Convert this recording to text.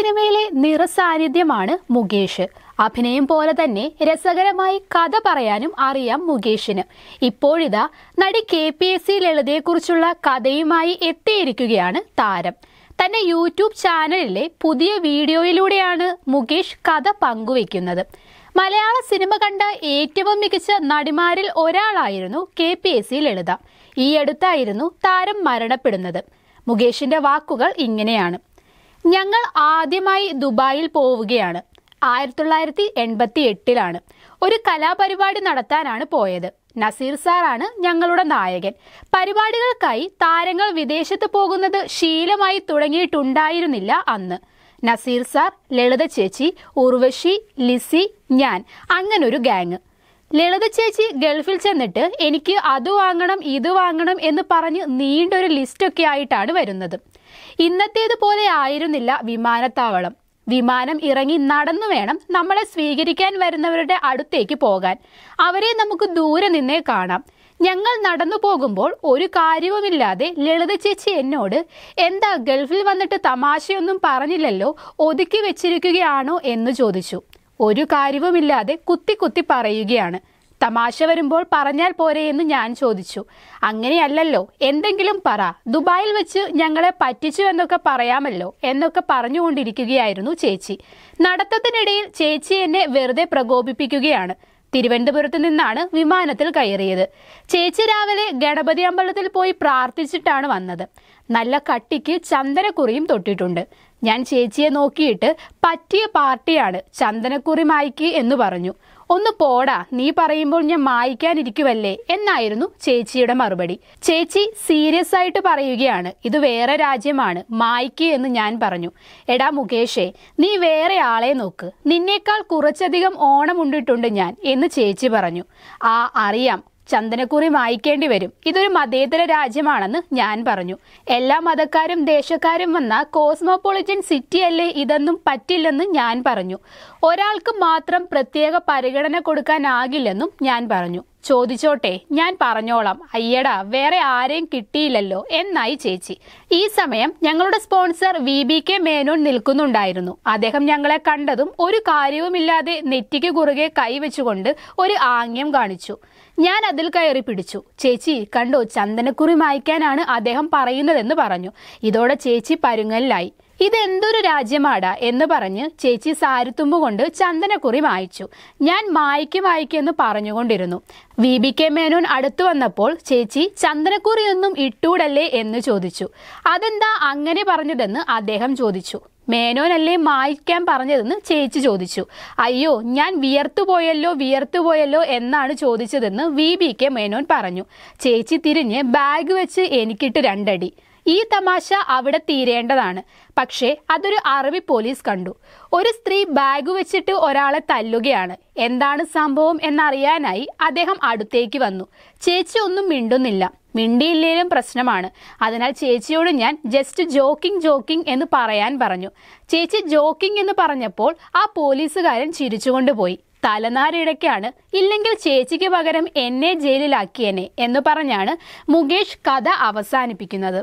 സിനിമയിലെ നിറസാന്നിധ്യമാണ് മുകേഷ് അഭിനയം പോലെ തന്നെ രസകരമായി കഥ പറയാനും അറിയാം മുകേഷിന് ഇപ്പോഴിതാ നടി കെ പി എസ് സി ലളിതയെക്കുറിച്ചുള്ള കഥയുമായി എത്തിയിരിക്കുകയാണ് താരം തന്റെ യൂട്യൂബ് ചാനലിലെ പുതിയ വീഡിയോയിലൂടെയാണ് മുകേഷ് കഥ പങ്കുവെക്കുന്നത് മലയാള സിനിമ കണ്ട ഏറ്റവും മികച്ച നടിമാരിൽ ഒരാളായിരുന്നു K P S C Lalitha ഈ അടുത്തായിരുന്നു താരം മരണപ്പെടുന്നത് മുകേഷിന്റെ വാക്കുകൾ ഇങ്ങനെയാണ് ഞങ്ങൾ ആദ്യമായി ദുബായിൽ പോവുകയാണ് ആയിരത്തി തൊള്ളായിരത്തി എൺപത്തി എട്ടിലാണ് ഒരു കലാപരിപാടി നടത്താനാണ് പോയത് നസീർ സാറാണ് ഞങ്ങളുടെ നായകൻ പരിപാടികൾക്കായി താരങ്ങൾ വിദേശത്ത് പോകുന്നത് ശീലമായി തുടങ്ങിയിട്ടുണ്ടായിരുന്നില്ല അന്ന് നസീർ സാർ ലളിത ചേച്ചി ഉർവശി ലിസി ഞാൻ അങ്ങനൊരു ഗാങ് ലളിത ചേച്ചി ഗൾഫിൽ ചെന്നിട്ട് എനിക്ക് അത് വാങ്ങണം ഇത് വാങ്ങണം എന്ന് പറഞ്ഞ് നീണ്ടൊരു ലിസ്റ്റൊക്കെ ആയിട്ടാണ് വരുന്നത് ഇന്നത്തേതുപോലെ ആയിരുന്നില്ല വിമാനത്താവളം വിമാനം ഇറങ്ങി നടന്നു വേണം നമ്മളെ സ്വീകരിക്കാൻ വരുന്നവരുടെ അടുത്തേക്ക് പോകാൻ അവരെ നമുക്ക് ദൂരെ നിന്നേ കാണാം ഞങ്ങൾ നടന്നു പോകുമ്പോൾ ഒരു കാര്യവുമില്ലാതെ ലളിത ചേച്ചി എന്നോട് എന്താ ഗൾഫിൽ വന്നിട്ട് തമാശയൊന്നും പറഞ്ഞില്ലല്ലോ ഒതുക്കി വെച്ചിരിക്കുകയാണോ എന്ന് ചോദിച്ചു ഒരു കാര്യവുമില്ലാതെ കുത്തി കുത്തി പറയുകയാണ് തമാശ വരുമ്പോൾ പറഞ്ഞാൽ പോരെ എന്ന് ഞാൻ ചോദിച്ചു അങ്ങനെയല്ലല്ലോ എന്തെങ്കിലും പറ ദുബായിൽ വെച്ച് ഞങ്ങളെ പറ്റിച്ചു എന്നൊക്കെ പറയാമല്ലോ എന്നൊക്കെ പറഞ്ഞുകൊണ്ടിരിക്കുകയായിരുന്നു ചേച്ചി നടത്തത്തിനിടയിൽ ചേച്ചി എന്നെ വെറുതെ പ്രകോപിപ്പിക്കുകയാണ് തിരുവനന്തപുരത്ത് നിന്നാണ് വിമാനത്തിൽ കയറിയത് ചേച്ചി രാവിലെ ഗണപതി അമ്പലത്തിൽ പോയി പ്രാർത്ഥിച്ചിട്ടാണ് വന്നത് നല്ല കട്ടിക്ക് ചന്ദനക്കുറിയും തൊട്ടിട്ടുണ്ട് ഞാൻ ചേച്ചിയെ നോക്കിയിട്ട് പറ്റിയ പാർട്ടിയാണ് ചന്ദനക്കുറി മായ്ക്ക് എന്ന് പറഞ്ഞു ഒന്ന് പോടാ നീ പറയുമ്പോൾ ഞാൻ മായ്ക്കാനിരിക്കുവല്ലേ എന്നായിരുന്നു ചേച്ചിയുടെ മറുപടി ചേച്ചി സീരിയസ് ആയിട്ട് പറയുകയാണ് ഇത് വേറെ രാജ്യമാണ് മായ്ക്ക് എന്ന് ഞാൻ പറഞ്ഞു എടാ മുകേഷേ നീ വേറെ ആളെ നോക്ക് നിന്നേക്കാൾ കുറച്ചധികം ഓണമുണ്ടിട്ടുണ്ട് ഞാൻ എന്ന് ചേച്ചി പറഞ്ഞു ആ അറിയാം ചന്ദനക്കുറി വായിക്കേണ്ടി വരും ഇതൊരു മതേതര രാജ്യമാണെന്ന് ഞാൻ പറഞ്ഞു എല്ലാ മതക്കാരും ദേശക്കാരും വന്ന സിറ്റി സിറ്റിയല്ലേ ഇതൊന്നും പറ്റില്ലെന്ന് ഞാൻ പറഞ്ഞു ഒരാൾക്ക് മാത്രം പ്രത്യേക പരിഗണന കൊടുക്കാനാകില്ലെന്നും ഞാൻ പറഞ്ഞു ചോദിച്ചോട്ടെ ഞാൻ പറഞ്ഞോളാം അയ്യടാ വേറെ ആരെയും കിട്ടിയില്ലല്ലോ എന്നായി ചേച്ചി ഈ സമയം ഞങ്ങളുടെ sponsor V B K Menon നിൽക്കുന്നുണ്ടായിരുന്നു അദ്ദേഹം ഞങ്ങളെ കണ്ടതും ഒരു കാര്യവുമില്ലാതെ നെറ്റിക്ക് കുറുകെ കൈവച്ചുകൊണ്ട് ഒരു ആംഗ്യം കാണിച്ചു ഞാൻ അതിൽ കയറി പിടിച്ചു ചേച്ചി കണ്ടോ ചന്ദനക്കുറി മായ്ക്കാനാണ് അദ്ദേഹം പറയുന്നതെന്ന് പറഞ്ഞു ഇതോടെ ചേച്ചി പരുങ്ങലിലായി ഇതെന്തൊരു രാജ്യമാടാ എന്ന് പറഞ്ഞ് ചേച്ചി സാരിത്തുമ്പ് കൊണ്ട് ചന്ദനക്കുറി വായിച്ചു ഞാൻ മായ്ക്ക് മായ്ക്കെന്ന് പറഞ്ഞുകൊണ്ടിരുന്നു വി ബി കെ മേനോൻ അടുത്തു വന്നപ്പോൾ ചേച്ചി ചന്ദനക്കുറിയൊന്നും ഇട്ടൂടല്ലേ എന്ന് ചോദിച്ചു അതെന്താ അങ്ങനെ പറഞ്ഞതെന്ന് അദ്ദേഹം ചോദിച്ചു മേനോനല്ലേ മായ്ക്കാൻ പറഞ്ഞതെന്ന് ചേച്ചി ചോദിച്ചു അയ്യോ ഞാൻ വിയർത്തുപോയല്ലോ വിയർത്തുപോയല്ലോ എന്നാണ് ചോദിച്ചതെന്ന് വി ബി കെ മേനോൻ പറഞ്ഞു ചേച്ചി തിരിഞ്ഞ് ബാഗ് വെച്ച് എനിക്കിട്ട് രണ്ടടി ഈ തമാശ അവിടെ തീരേണ്ടതാണ് പക്ഷേ അതൊരു അറബി പോലീസ് കണ്ടു ഒരു സ്ത്രീ ബാഗ് വെച്ചിട്ട് ഒരാളെ തല്ലുകയാണ് എന്താണ് സംഭവം എന്നറിയാനായി അദ്ദേഹം അടുത്തേക്ക് വന്നു ചേച്ചി ഒന്നും മിണ്ടുന്നില്ല മിണ്ടിയില്ലേലും പ്രശ്നമാണ് അതിനാൽ ചേച്ചിയോട് ഞാൻ ജസ്റ്റ് ജോക്കിംഗ് ജോക്കിംഗ് എന്ന് പറയാൻ പറഞ്ഞു ചേച്ചി ജോക്കിംഗ് എന്ന് പറഞ്ഞപ്പോൾ ആ പോലീസുകാരൻ ചിരിച്ചുകൊണ്ട് പോയി തലനാരിടയ്ക്കാണ് ഇല്ലെങ്കിൽ ചേച്ചിക്ക് പകരം എന്നെ ജയിലിലാക്കിയേനെ എന്ന് പറഞ്ഞാണ് മുകേഷ് കഥ അവസാനിപ്പിക്കുന്നത്